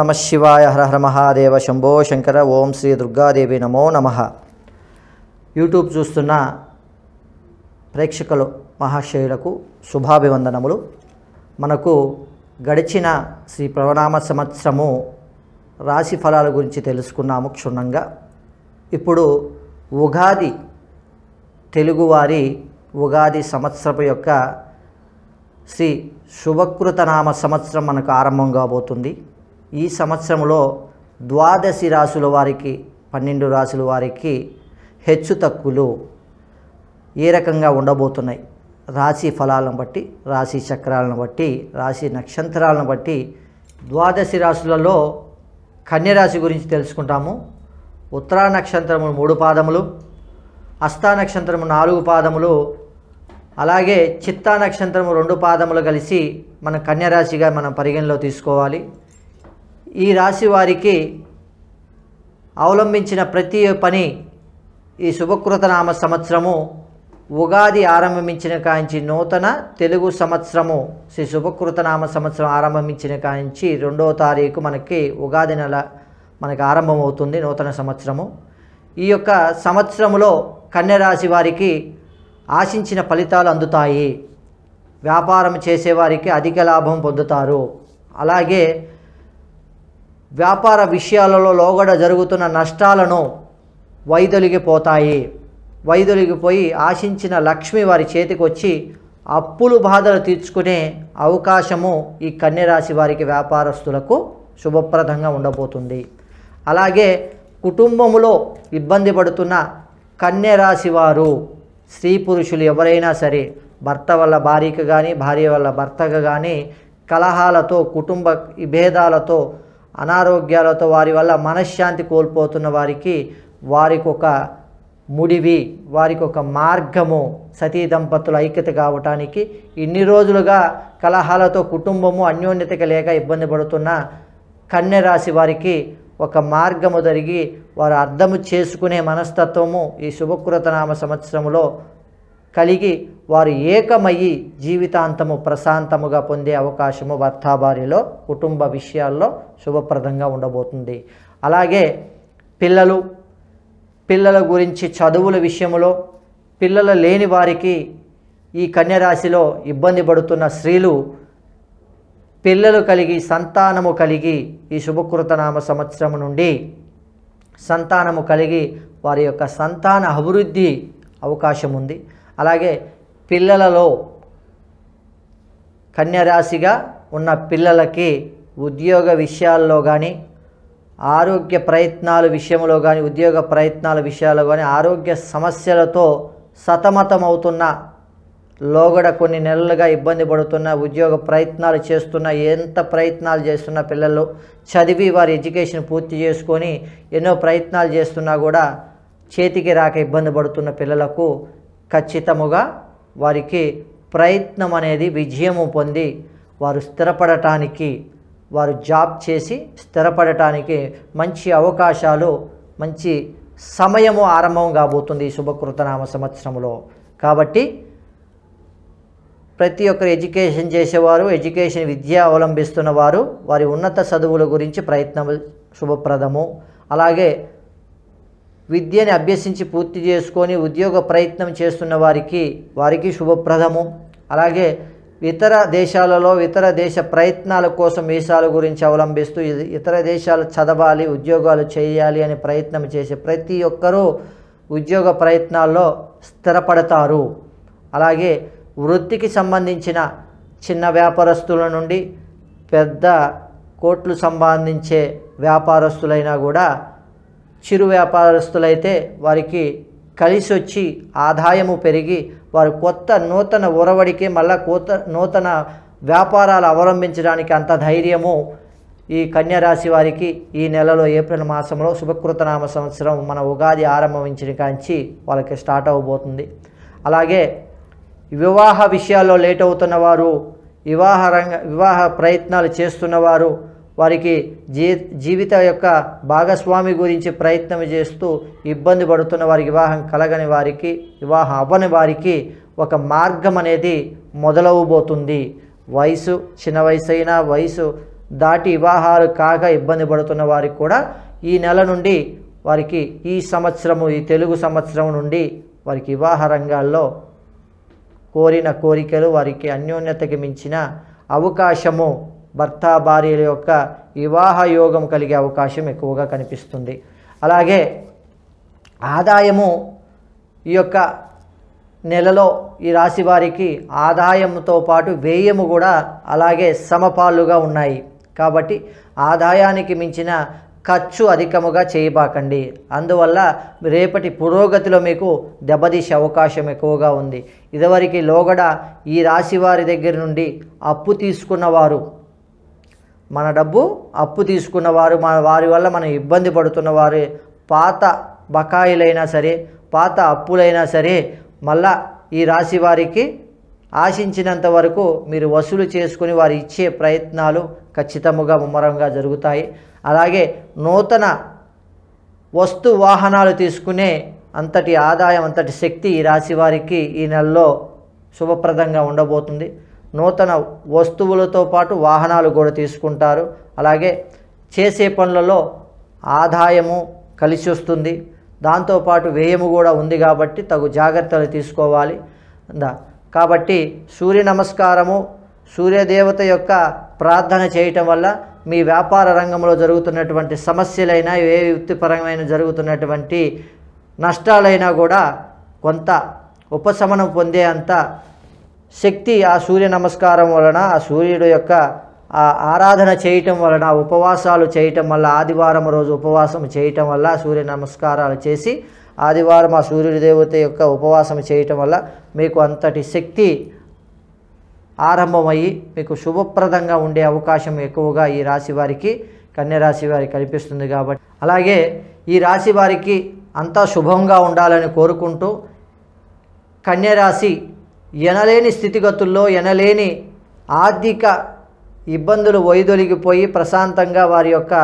నమ శివాయ హర హర మహాదేవ శంభో శంకర ఓం శ్రీ దుర్గాదేవి నమో నమ యూట్యూబ్ చూస్తున్న ప్రేక్షకులు మహాశయులకు శుభాభివందనములు మనకు గడిచిన శ్రీ ప్రవణామ సంవత్సరము రాశి ఫలాల గురించి తెలుసుకున్నాము క్షుణ్ణంగా ఇప్పుడు ఉగాది తెలుగువారి ఉగాది సంవత్సరపు యొక్క శ్రీ శుభకృతనామ సంవత్సరం మనకు ఆరంభం కాబోతుంది ఈ సంవత్సరంలో ద్వాదశి రాశుల వారికి పన్నెండు రాసుల వారికి హెచ్చు తక్కువలు ఏ రకంగా ఉండబోతున్నాయి రాశి ఫలాలను బట్టి రాశి చక్రాలను బట్టి రాశి నక్షత్రాలను బట్టి ద్వాదశి రాశులలో కన్యరాశి గురించి తెలుసుకుంటాము ఉత్తరా నక్షత్రము మూడు పాదములు అస్తా నక్షత్రము నాలుగు పాదములు అలాగే చిత్తా నక్షత్రము రెండు పాదములు కలిసి మన కన్యరాశిగా మనం పరిగణలో తీసుకోవాలి ఈ రాశి వారికి అవలంబించిన ప్రతి పని ఈ శుభకృతనామ సంవత్సరము ఉగాది ఆరంభించిన కాంచి నూతన తెలుగు సంవత్సరము శ్రీ శుభకృతనామ సంవత్సరం ఆరంభించిన కాంచి రెండవ తారీఖు మనకి ఉగాది నెల మనకి ఆరంభమవుతుంది నూతన సంవత్సరము ఈ యొక్క సంవత్సరములో కన్యరాశి వారికి ఆశించిన ఫలితాలు అందుతాయి వ్యాపారం చేసేవారికి అధిక లాభం పొందుతారు అలాగే వ్యాపార విషయాలలో లోగడ జరుగుతున్న నష్టాలను వైదొలిగిపోతాయి వైదొలిగిపోయి ఆశించిన లక్ష్మి వారి చేతికొచ్చి అప్పులు బాధలు తీర్చుకునే అవకాశము ఈ కన్యరాశి వారికి వ్యాపారస్తులకు శుభప్రదంగా ఉండబోతుంది అలాగే కుటుంబములో ఇబ్బంది పడుతున్న కన్యరాశి వారు స్త్రీ పురుషులు ఎవరైనా సరే భర్త వల్ల భార్యకు కానీ భార్య వల్ల భర్తకు కానీ కలహాలతో కుటుంబ విభేదాలతో అనారోగ్యాలతో వారి వల్ల మనశ్శాంతి కోల్పోతున్న వారికి వారికి ఒక ముడివి వారికి ఒక మార్గము సతీ దంపతులు ఐక్యత కావటానికి ఇన్ని రోజులుగా కలహాలతో కుటుంబము అన్యోన్యతకి లేక ఇబ్బంది పడుతున్న కన్య రాశి వారికి ఒక మార్గము జరిగి వారు అర్థము చేసుకునే మనస్తత్వము ఈ శుభకృతనామ సంవత్సరంలో కలిగి వారు ఏకమయ్యి జీవితాంతము ప్రశాంతముగా పొందే అవకాశము భర్తాభార్యలో కుటుంబ విషయాల్లో శుభప్రదంగా ఉండబోతుంది అలాగే పిల్లలు పిల్లల గురించి చదువుల విషయంలో పిల్లలు లేని వారికి ఈ కన్యరాశిలో ఇబ్బంది పడుతున్న స్త్రీలు పిల్లలు కలిగి సంతానము కలిగి ఈ శుభకృతనామ సంవత్సరం నుండి సంతానము కలిగి వారి యొక్క సంతాన అభివృద్ధి అవకాశం ఉంది అలాగే పిల్లలలో కన్యరాశిగా ఉన్న పిల్లలకి ఉద్యోగ విషయాల్లో కానీ ఆరోగ్య ప్రయత్నాల విషయంలో కానీ ఉద్యోగ ప్రయత్నాల విషయాల్లో కానీ ఆరోగ్య సమస్యలతో సతమతమవుతున్న లోగడ కొన్ని నెలలుగా ఇబ్బంది పడుతున్న ఉద్యోగ ప్రయత్నాలు చేస్తున్న ఎంత ప్రయత్నాలు చేస్తున్న పిల్లలు చదివి వారి ఎడ్యుకేషన్ పూర్తి చేసుకొని ఎన్నో ప్రయత్నాలు చేస్తున్నా కూడా చేతికి రాక ఇబ్బంది పడుతున్న పిల్లలకు ఖచ్చితముగా వారికి ప్రయత్నం అనేది విజయము పొంది వారు స్థిరపడటానికి వారు జాబ్ చేసి స్థిరపడటానికి మంచి అవకాశాలు మంచి సమయము ఆరంభం కాబోతుంది ఈ శుభకృతనామ సంవత్సరంలో కాబట్టి ప్రతి ఒక్కరు ఎడ్యుకేషన్ చేసేవారు ఎడ్యుకేషన్ విద్య అవలంబిస్తున్న వారు వారి ఉన్నత చదువుల గురించి ప్రయత్నం శుభప్రదము అలాగే విద్యని అభ్యసించి పూర్తి చేసుకొని ఉద్యోగ ప్రయత్నం చేస్తున్న వారికి వారికి శుభప్రదము అలాగే ఇతర దేశాలలో ఇతర దేశ ప్రయత్నాల కోసం వీసాల గురించి అవలంబిస్తూ ఇతర దేశాలు చదవాలి ఉద్యోగాలు చేయాలి అని ప్రయత్నం చేసే ప్రతి ఒక్కరూ ఉద్యోగ ప్రయత్నాల్లో స్థిరపడతారు అలాగే వృత్తికి సంబంధించిన చిన్న వ్యాపారస్తుల నుండి పెద్ద కోట్లు సంబంధించే వ్యాపారస్తులైనా కూడా చిరు వ్యాపారస్తులైతే వారికి కలిసి వచ్చి ఆదాయము పెరిగి వారు కొత్త నూతన ఒరవడికి మళ్ళా కొత్త నూతన వ్యాపారాలు అవలంబించడానికి అంత ధైర్యము ఈ కన్యరాశి వారికి ఈ నెలలో ఏప్రిల్ మాసంలో శుభకృతనామ సంవత్సరం మన ఉగాది ఆరంభించిన కాంచి వాళ్ళకి స్టార్ట్ అవబోతుంది అలాగే వివాహ విషయాల్లో లేట్ అవుతున్నవారు వివాహ రంగ వివాహ ప్రయత్నాలు చేస్తున్నవారు వారికి జీ జీవిత యొక్క భాగస్వామి గురించి ప్రయత్నం చేస్తూ ఇబ్బంది పడుతున్న వారి వివాహం కలగని వారికి వివాహం అవ్వని వారికి ఒక మార్గం అనేది మొదలవబోతుంది వయసు చిన్న వయసు అయినా వయసు దాటి వివాహాలు కాక ఇబ్బంది పడుతున్న వారికి కూడా ఈ నెల నుండి వారికి ఈ సంవత్సరము ఈ తెలుగు సంవత్సరం నుండి వారికి వివాహ రంగాల్లో కోరిన కోరికలు వారికి అన్యోన్యతకి మించిన అవకాశము భర్త భార్యల యొక్క వివాహ యోగం కలిగే అవకాశం ఎక్కువగా కనిపిస్తుంది అలాగే ఆదాయము ఈ యొక్క నెలలో ఈ రాశి వారికి ఆదాయంతో పాటు వ్యయము కూడా అలాగే సమపాలుగా ఉన్నాయి కాబట్టి ఆదాయానికి మించిన ఖర్చు అధికముగా చేయబాకండి అందువల్ల రేపటి పురోగతిలో మీకు దెబ్బతీసే అవకాశం ఎక్కువగా ఉంది ఇదివరకు లోగడ ఈ రాశి వారి దగ్గర నుండి అప్పు తీసుకున్నవారు మన డబ్బు అప్పు తీసుకున్న వారు మన వారి వల్ల మనం ఇబ్బంది పడుతున్న వారి పాత బకాయిలైనా సరే పాత అప్పులైనా సరే మళ్ళా ఈ రాశి వారికి ఆశించినంత వరకు మీరు వసూలు చేసుకుని వారు ఇచ్చే ప్రయత్నాలు ఖచ్చితముగా ముమ్మరంగా జరుగుతాయి అలాగే నూతన వస్తు వాహనాలు తీసుకునే అంతటి ఆదాయం అంతటి శక్తి ఈ రాశి వారికి ఈ నెలలో శుభప్రదంగా ఉండబోతుంది నూతన వస్తువులతో పాటు వాహనాలు కూడా తీసుకుంటారు అలాగే చేసే పనులలో ఆదాయము కలిసి వస్తుంది దాంతోపాటు వ్యయము కూడా ఉంది కాబట్టి తగు జాగ్రత్తలు తీసుకోవాలి కాబట్టి సూర్య నమస్కారము సూర్యదేవత యొక్క ప్రార్థన చేయటం వల్ల మీ వ్యాపార రంగంలో జరుగుతున్నటువంటి సమస్యలైనా ఏ వృత్తిపరమైన జరుగుతున్నటువంటి నష్టాలైనా కూడా కొంత ఉపశమనం పొందే అంత శక్తి ఆ సూర్య నమస్కారం వలన ఆ సూర్యుడు యొక్క ఆరాధన చేయటం వలన ఉపవాసాలు చేయటం వల్ల ఆదివారం రోజు ఉపవాసం చేయటం వల్ల సూర్య నమస్కారాలు చేసి ఆదివారం ఆ సూర్యుడి దేవత యొక్క ఉపవాసం చేయటం వల్ల మీకు అంతటి శక్తి ఆరంభమయ్యి మీకు శుభప్రదంగా ఉండే అవకాశం ఎక్కువగా ఈ రాశి వారికి కన్యరాశి వారికి కనిపిస్తుంది కాబట్టి అలాగే ఈ రాశి వారికి అంతా శుభంగా ఉండాలని కోరుకుంటూ కన్యరాశి ఎనలేని స్థితిగతుల్లో ఎనలేని ఆర్థిక ఇబ్బందులు వైదొలిగిపోయి ప్రశాంతంగా వారి యొక్క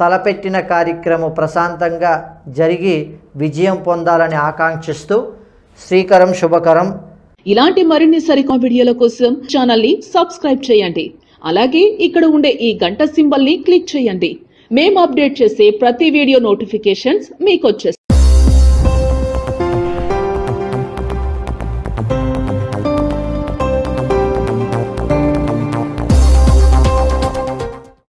తలపెట్టిన కార్యక్రమం ప్రశాంతంగా జరిగి విజయం పొందాలని ఆకాంక్షిస్తూ శ్రీకరం శుభకరం ఇలాంటి మరిన్ని సరికొత్త వీడియోల కోసం ఛానల్ని సబ్స్క్రైబ్ చేయండి అలాగే ఇక్కడ ఉండే ఈ గంట ని క్లిక్ చేయండి మేము అప్డేట్ చేసే ప్రతి వీడియో నోటిఫికేషన్స్ మీకు